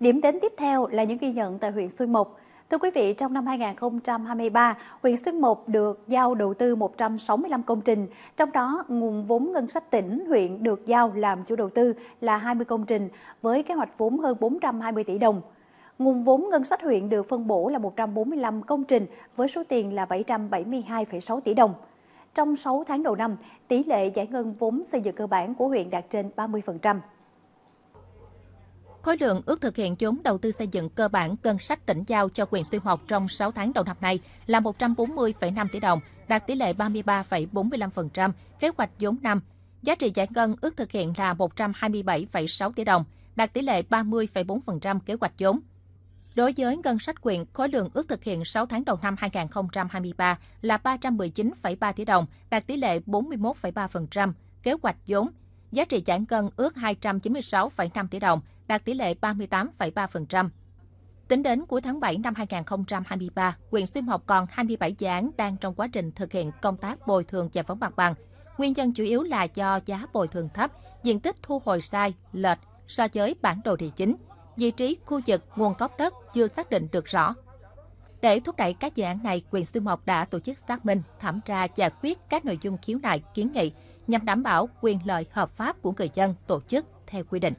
Điểm đến tiếp theo là những ghi nhận tại huyện Xuyên Mộc. Thưa quý vị, trong năm 2023, huyện Xuyên Mộc được giao đầu tư 165 công trình, trong đó nguồn vốn ngân sách tỉnh huyện được giao làm chủ đầu tư là 20 công trình với kế hoạch vốn hơn 420 tỷ đồng. Nguồn vốn ngân sách huyện được phân bổ là 145 công trình với số tiền là 772,6 tỷ đồng. Trong 6 tháng đầu năm, tỷ lệ giải ngân vốn xây dựng cơ bản của huyện đạt trên 30%. Khối lượng ước thực hiện vốn đầu tư xây dựng cơ bản ngân sách tỉnh giao cho quyền xuyên học trong 6 tháng đầu năm nay là 140,5 tỷ đồng, đạt tỷ lệ 33,45%, kế hoạch vốn năm. Giá trị giải ngân ước thực hiện là 127,6 tỷ đồng, đạt tỷ lệ 30,4% kế hoạch vốn. Đối với ngân sách quyền khối lượng ước thực hiện 6 tháng đầu năm 2023 là 319,3 tỷ đồng, đạt tỷ lệ 41,3%, kế hoạch vốn Giá trị giải ngân ước 296,5 tỷ đồng, đạt tỷ lệ 38,3%. Tính đến cuối tháng 7 năm 2023, huyện Xuyên Mộc còn 27 dự án đang trong quá trình thực hiện công tác bồi thường giải phóng mặt bằng. Nguyên nhân chủ yếu là do giá bồi thường thấp, diện tích thu hồi sai, lệch so với bản đồ địa chính. Vị trí khu vực nguồn gốc đất chưa xác định được rõ, để thúc đẩy các dự án này, quyền Xuyên Mộc đã tổ chức xác minh, thẩm tra, giải quyết các nội dung khiếu nại, kiến nghị nhằm đảm bảo quyền lợi hợp pháp của người dân, tổ chức theo quy định.